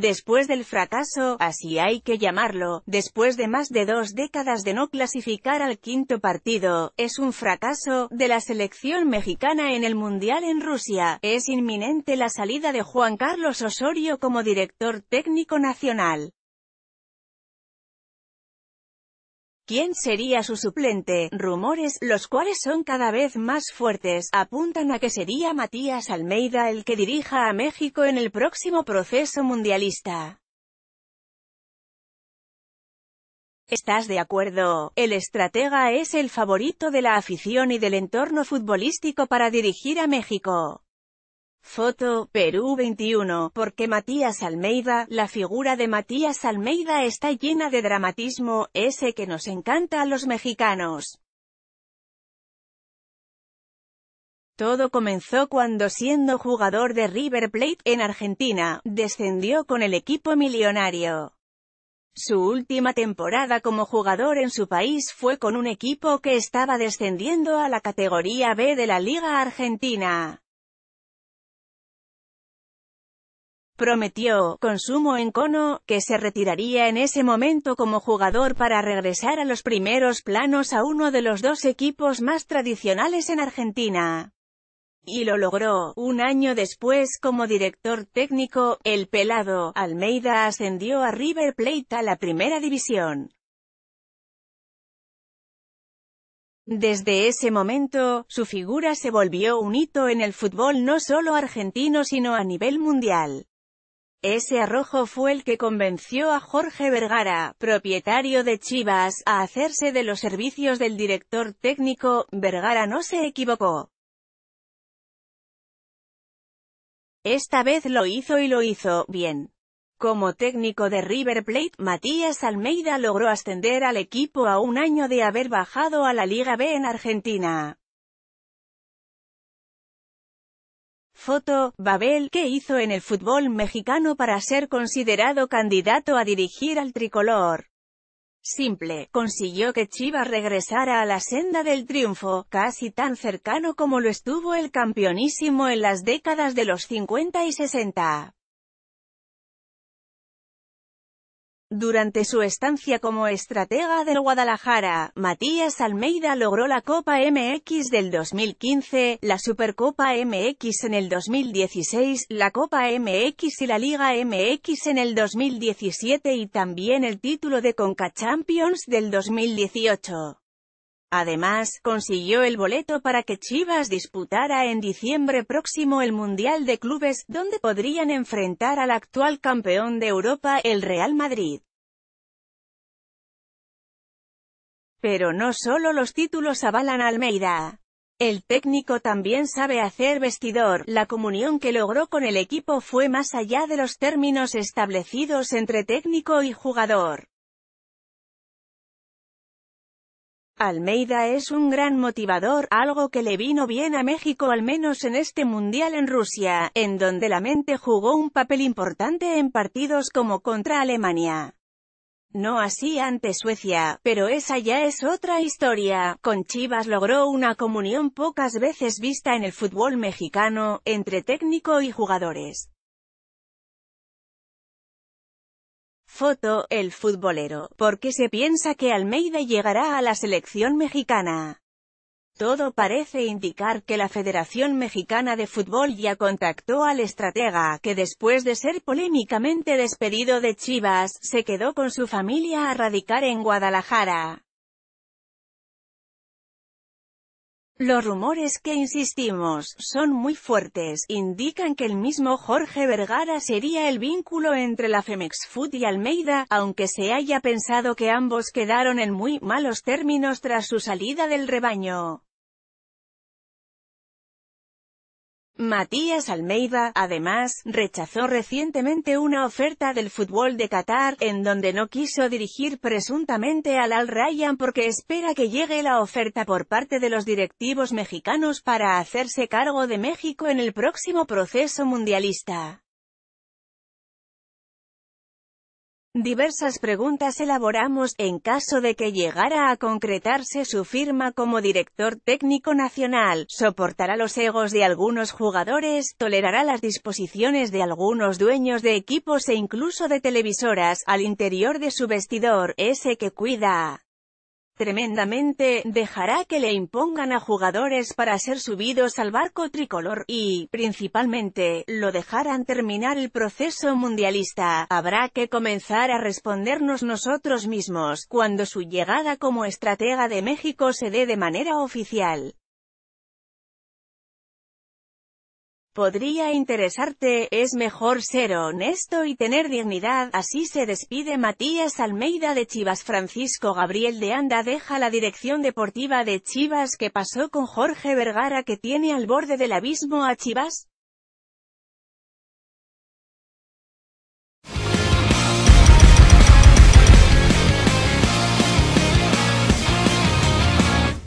Después del fracaso, así hay que llamarlo, después de más de dos décadas de no clasificar al quinto partido, es un fracaso, de la selección mexicana en el Mundial en Rusia, es inminente la salida de Juan Carlos Osorio como director técnico nacional. ¿Quién sería su suplente? Rumores, los cuales son cada vez más fuertes, apuntan a que sería Matías Almeida el que dirija a México en el próximo proceso mundialista. ¿Estás de acuerdo? El estratega es el favorito de la afición y del entorno futbolístico para dirigir a México. Foto, Perú 21, porque Matías Almeida, la figura de Matías Almeida está llena de dramatismo, ese que nos encanta a los mexicanos. Todo comenzó cuando siendo jugador de River Plate en Argentina, descendió con el equipo millonario. Su última temporada como jugador en su país fue con un equipo que estaba descendiendo a la categoría B de la Liga Argentina. Prometió, con sumo cono, que se retiraría en ese momento como jugador para regresar a los primeros planos a uno de los dos equipos más tradicionales en Argentina. Y lo logró. Un año después, como director técnico, el pelado, Almeida ascendió a River Plate a la primera división. Desde ese momento, su figura se volvió un hito en el fútbol no solo argentino sino a nivel mundial. Ese arrojo fue el que convenció a Jorge Vergara, propietario de Chivas, a hacerse de los servicios del director técnico, Vergara no se equivocó. Esta vez lo hizo y lo hizo, bien. Como técnico de River Plate, Matías Almeida logró ascender al equipo a un año de haber bajado a la Liga B en Argentina. Foto, Babel, ¿qué hizo en el fútbol mexicano para ser considerado candidato a dirigir al tricolor? Simple, consiguió que Chivas regresara a la senda del triunfo, casi tan cercano como lo estuvo el campeonísimo en las décadas de los 50 y 60. Durante su estancia como estratega del Guadalajara, Matías Almeida logró la Copa MX del 2015, la Supercopa MX en el 2016, la Copa MX y la Liga MX en el 2017 y también el título de Conca Champions del 2018. Además, consiguió el boleto para que Chivas disputara en diciembre próximo el Mundial de Clubes, donde podrían enfrentar al actual campeón de Europa, el Real Madrid. Pero no solo los títulos avalan Almeida. El técnico también sabe hacer vestidor, la comunión que logró con el equipo fue más allá de los términos establecidos entre técnico y jugador. Almeida es un gran motivador, algo que le vino bien a México al menos en este Mundial en Rusia, en donde la mente jugó un papel importante en partidos como contra Alemania. No así ante Suecia, pero esa ya es otra historia. Con Chivas logró una comunión pocas veces vista en el fútbol mexicano, entre técnico y jugadores. Foto, el futbolero. ¿Por qué se piensa que Almeida llegará a la selección mexicana? Todo parece indicar que la Federación Mexicana de Fútbol ya contactó al estratega, que después de ser polémicamente despedido de Chivas, se quedó con su familia a radicar en Guadalajara. Los rumores que insistimos, son muy fuertes, indican que el mismo Jorge Vergara sería el vínculo entre la Femex Food y Almeida, aunque se haya pensado que ambos quedaron en muy malos términos tras su salida del rebaño. Matías Almeida, además, rechazó recientemente una oferta del fútbol de Qatar, en donde no quiso dirigir presuntamente al Al Ryan porque espera que llegue la oferta por parte de los directivos mexicanos para hacerse cargo de México en el próximo proceso mundialista. Diversas preguntas elaboramos, en caso de que llegara a concretarse su firma como director técnico nacional, soportará los egos de algunos jugadores, tolerará las disposiciones de algunos dueños de equipos e incluso de televisoras, al interior de su vestidor, ese que cuida tremendamente, dejará que le impongan a jugadores para ser subidos al barco tricolor, y, principalmente, lo dejarán terminar el proceso mundialista. Habrá que comenzar a respondernos nosotros mismos, cuando su llegada como estratega de México se dé de manera oficial. podría interesarte, es mejor ser honesto y tener dignidad, así se despide Matías Almeida de Chivas Francisco Gabriel de Anda deja la dirección deportiva de Chivas que pasó con Jorge Vergara que tiene al borde del abismo a Chivas.